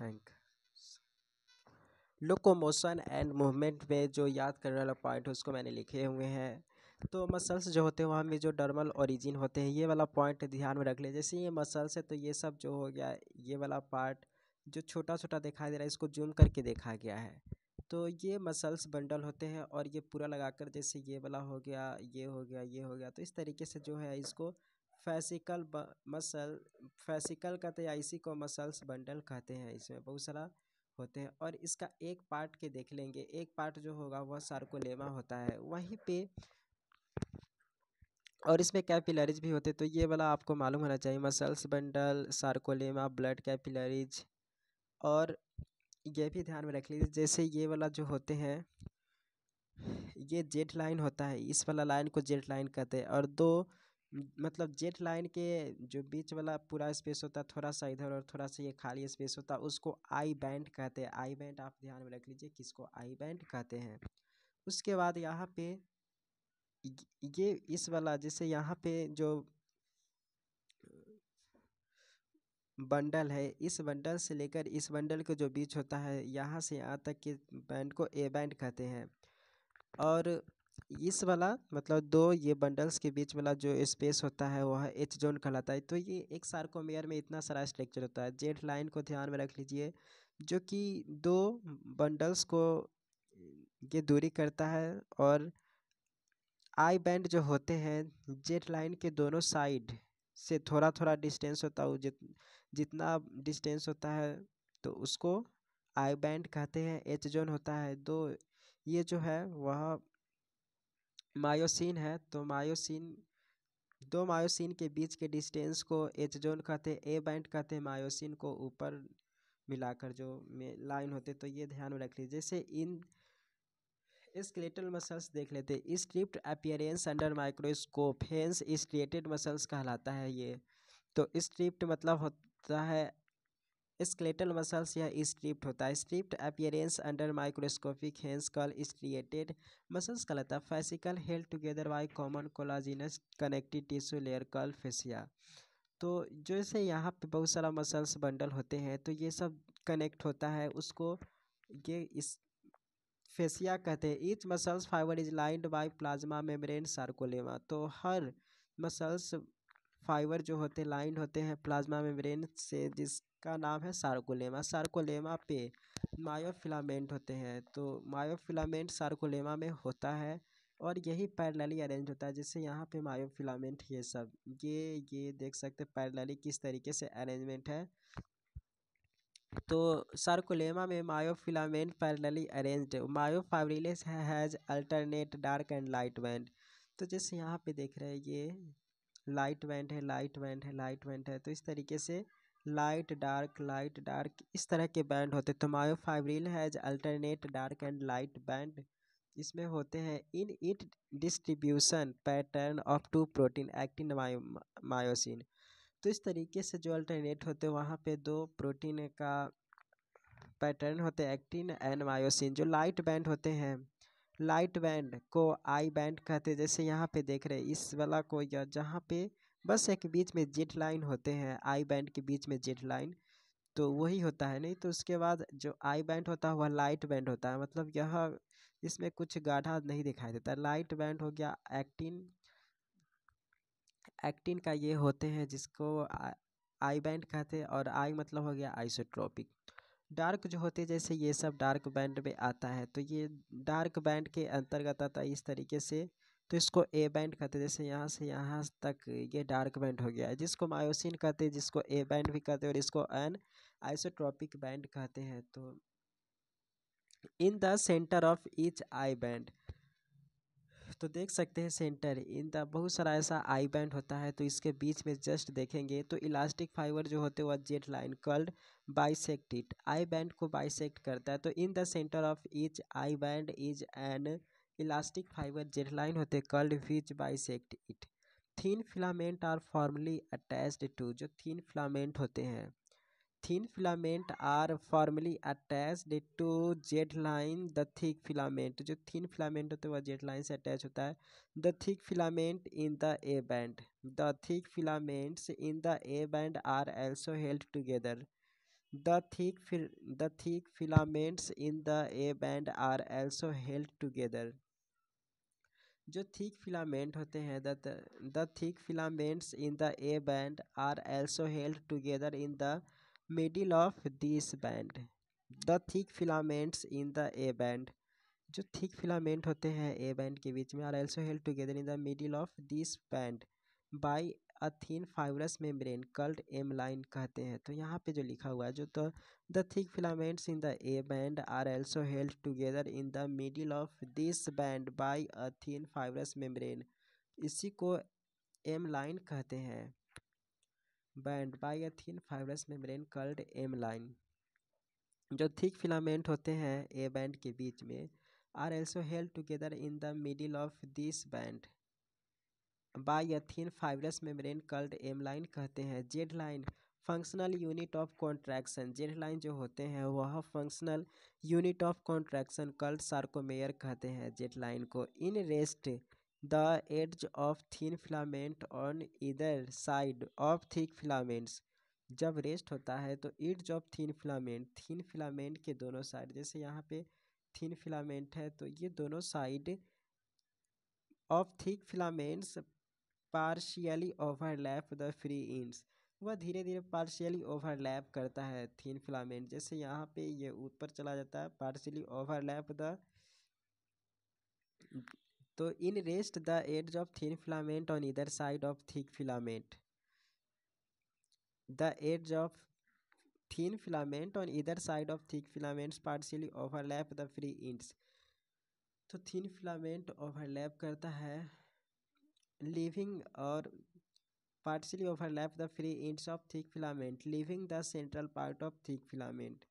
thank locomotion and movement में जो याद करने वाला पॉइंट है उसको मैंने लिखे हुए हैं तो मसल्स जो होते हैं वहाँ में जो डर्मल ओरिजिन होते हैं ये वाला पॉइंट ध्यान में रख ले जैसे ये मसल्स है तो ये सब जो हो गया ये वाला पार्ट जो छोटा छोटा दिखाई दे रहा है इसको जूम करके देखा गया है तो ये मसल्स बंडल होते हैं और ये पूरा लगाकर जैसे ये वाला हो गया ये हो गया ये हो गया तो इस तरीके से जो है इसको फैसिकल मसल फैसिकल कहते तो हैं इसी को मसल्स बंडल कहते हैं इसमें बहुत सारा होते हैं और इसका एक पार्ट के देख लेंगे एक पार्ट जो होगा वह सार्कोलेमा होता है वहीं पे और इसमें कैपिलरीज भी होते हैं तो ये वाला आपको मालूम होना चाहिए muscles bundle sarcolemma blood capillaries और ये भी ध्यान में रख लीजिए जैसे ये वाला जो होते हैं ये जेट लाइन होता है इस वाला लाइन को जेट लाइन कहते हैं और दो मतलब जेट लाइन के जो बीच वाला पूरा स्पेस होता है थोड़ा सा इधर और थोड़ा सा ये खाली स्पेस होता है उसको आई बैंड कहते हैं आई बैंड आप ध्यान में रख लीजिए किसको आई बैंड कहते हैं उसके बाद यहाँ पे ये इस वाला जैसे यहाँ पे जो बंडल है इस बंडल से लेकर इस बंडल के जो बीच होता है यहाँ से यहाँ तक के बैंड को ए बैंड कहते हैं और इस वाला मतलब दो ये बंडल्स के बीच वाला जो स्पेस होता है वह एच जोन कहलाता है तो ये एक सार्कोमेयर में इतना सारा स्ट्रक्चर होता है जेड लाइन को ध्यान में रख लीजिए जो कि दो बंडल्स को ये दूरी करता है और आई बैंड जो होते हैं जेड लाइन के दोनों साइड से थोड़ा थोड़ा डिस्टेंस होता है जित, जितना डिस्टेंस होता है तो उसको आई बैंड कहते हैं एच जोन होता है दो तो ये जो है वह मायोसिन है तो मायोसिन दो मायोसिन के बीच के डिस्टेंस को एच जोन कहते हैं ए बैंड कहते हैं मायोसिन को ऊपर मिलाकर जो लाइन होते तो ये ध्यान में रख लीजिए जैसे इन स्केलेटल मसल्स देख लेते striped appearance under microscope hence striated muscles कहलाता है ये तो स्क्रिप्ट मतलब होता है स्केलेटल मसल्स या स्ट्रिप्ट होता है striped appearance under microscopic hence called striated muscles कहलाता है fascicle held together by common collagenous connective tissue layer called fascia तो जैसे यहाँ पे बहुत सारा मसल्स बंडल होते हैं तो ये सब कनेक्ट होता है उसको ये इस फेसिया कहते हैं each muscles fibre is lined by plasma membrane sarcolemma तो हर मसल्स फाइबर जो होते लाइंड होते हैं प्लाज्मा मेम्ब्रेन से जिस का नाम है सार्कोलेमा सार्कोलेमा पे मायोफिलामेंट होते हैं तो मायोफिलामेंट सार्कोलेमा में होता है और यही पैरलली अरेंज होता है जैसे यहाँ पे मायोफिलामेंट ये सब ये ये देख सकते हैं किस तरीके से अरेंजमेंट है तो सार्कोलेमा में myofilament arrange arranged myofibrils has alternate dark and light band तो जैसे यहाँ पे देख रहे हैं ये लाइट वेंट है लाइट वैंड है लाइट वेंट है तो इस तरीके से लाइट डार्क लाइट डार्क इस तरह के बैंड होते हैं तो myofibril has alternate dark and light band इसमें होते हैं in it distribution pattern of two protein actin myo myosin तो इस तरीके से जो अल्टरनेट होते वहाँ पे दो प्रोटीन का पैटर्न होते एक्टिन एंड मायोसिन जो लाइट बैंड होते हैं लाइट बैंड को आई बैंड कहते हैं जैसे यहाँ पे देख रहे हैं इस वाला को या जहाँ पे बस एक बीच में जेट लाइन होते हैं आई बैंड के बीच में जेट लाइन तो वही होता है नहीं तो उसके बाद जो आई बैंड होता है वह लाइट बैंड होता है मतलब यह इसमें कुछ गाढ़ा नहीं दिखाई देता लाइट बैंड हो गया एक्टिन एक्टिन का ये होते हैं जिसको आई बैंड कहते हैं और आई मतलब हो गया आइसोट्रोपिक डार्क जो होते हैं जैसे ये सब डार्क बैंड में आता है तो ये डार्क बैंड के अंतर्गत आता है इस तरीके से तो इसको ए बैंड कहते हैं जैसे यहाँ से यहाँ तक ये डार्क बैंड हो गया है जिसको मायोसिन कहते हैं जिसको ए बैंड भी कहते हैं और इसको एन आइसोट्रॉपिक बैंड कहते हैं तो in the centre of each I band तो देख सकते हैं सेंटर इन द बहुत सारा ऐसा आई बैंड होता है तो इसके बीच में जस्ट देखेंगे तो इलास्टिक फाइबर जो होते हैं वह Z line called bisect it I band को बाइसेक्ट करता है तो in the centre of each I band is an elastic fibre Z line होते called which bisect it thin filament are formally attach to जो thin filament होते हैं thin filament are formally attach to Z line the thick filament जो thin filament होते हैं वह Z line से attach होता है the thick filament in the A band the thick filaments in the A band are also held together the thick the thick filaments in the A band are also held together जो thick filament होते हैं the thick filaments in the A band are also held together in the middle of this band the thick filaments in the A band जो thick filament होते हैं A band के बीच में are also held together in the middle of this band by a thin fibrous membrane called M line कहते हैं तो यहाँ पे जो लिखा हुआ है जो तो the thick filaments in the A band are also held together in the middle of this band by a thin fibrous membrane इसी को एम लाइन कहते हैं band by a thin fibrous membrane called M line जो thick filament होते हैं A band के बीच में are also held together in the middle of this band by a thin fibrous membrane called M line कहते हैं Z line functional unit of contraction Z line जो होते हैं वह functional unit of contraction called sarcomere कहते हैं जेड लाइन को in rest the edge of thin filament on इधर साइड ऑफ थिक फिलामेंट्स जब रेस्ट होता है तो edge of thin filament thin filament के दोनों साइड जैसे यहाँ पे थीन फिलामेंट है तो ये दोनों side of thick filaments partially overlap the free ends वह धीरे धीरे पार्शियली ओवरलैप करता है थीन फिलामेंट जैसे यहाँ पे ये ऊपर चला जाता है पार्शियली ओवरलैप द तो in rest the ends of thin filament on इधर side of thick filament the ends of thin filament on इधर side of thick filaments partially overlap the free ends तो thin फिलामेंट ओवरलैप करता है leaving or partially overlap the free ends of thick filament leaving the central part of thick filament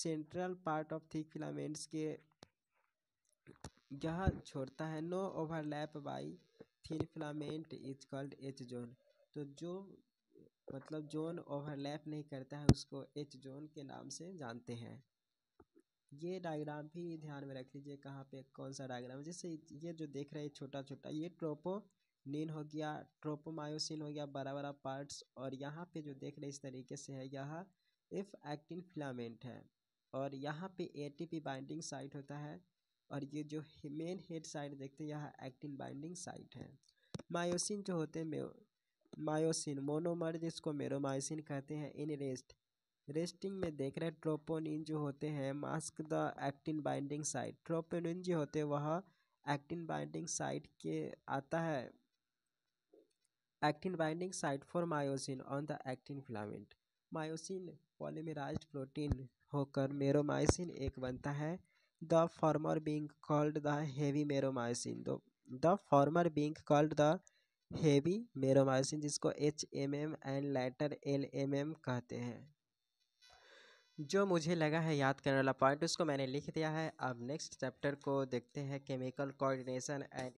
central part of thick filaments के यह छोड़ता है no overlap by thin filament is called H zone तो जो मतलब zone overlap नहीं करता है उसको एच जोन के नाम से जानते हैं ये डायग्राम भी ध्यान में रख लीजिए कहाँ पे कौन सा डायग्राम जैसे ये जो देख रहे हैं छोटा छोटा ये ट्रोपो नीन हो गया ट्रोपोमायोसिन हो गया बड़ा बड़ा पार्ट्स और यहाँ पे जो देख रहे हैं इस तरीके से है यह इफ एक्टिन फिलामेंट है और यहाँ पे एटीपी बाइंडिंग साइट होता है और ये जो मेन हेड साइट देखते हैं यह एक्टिन बाइंडिंग साइट है मायोसिन जो होते हैं मायोसिन मोनोमर जिसको मेरोमायोसिन कहते हैं इन रेस्ट रेस्टिंग में देख रहे हैं ट्रोपोनिन जो होते हैं mask the actin binding site troponin जो होते हैं वह एक्टिन बाइंडिंग साइट के आता है actin binding site for myosin on the actin filament myosin polymerized protein होकर मेरोमायोसिन एक बनता है the former being called the heavy meromyosin दो the former being called the heavy meromyosin जिसको H M M and latter L M M कहते हैं जो मुझे लगा है याद करने वाला पॉइंट उसको मैंने लिख दिया है अब नेक्स्ट चैप्टर को देखते हैं केमिकल कोऑर्डिनेशन एंड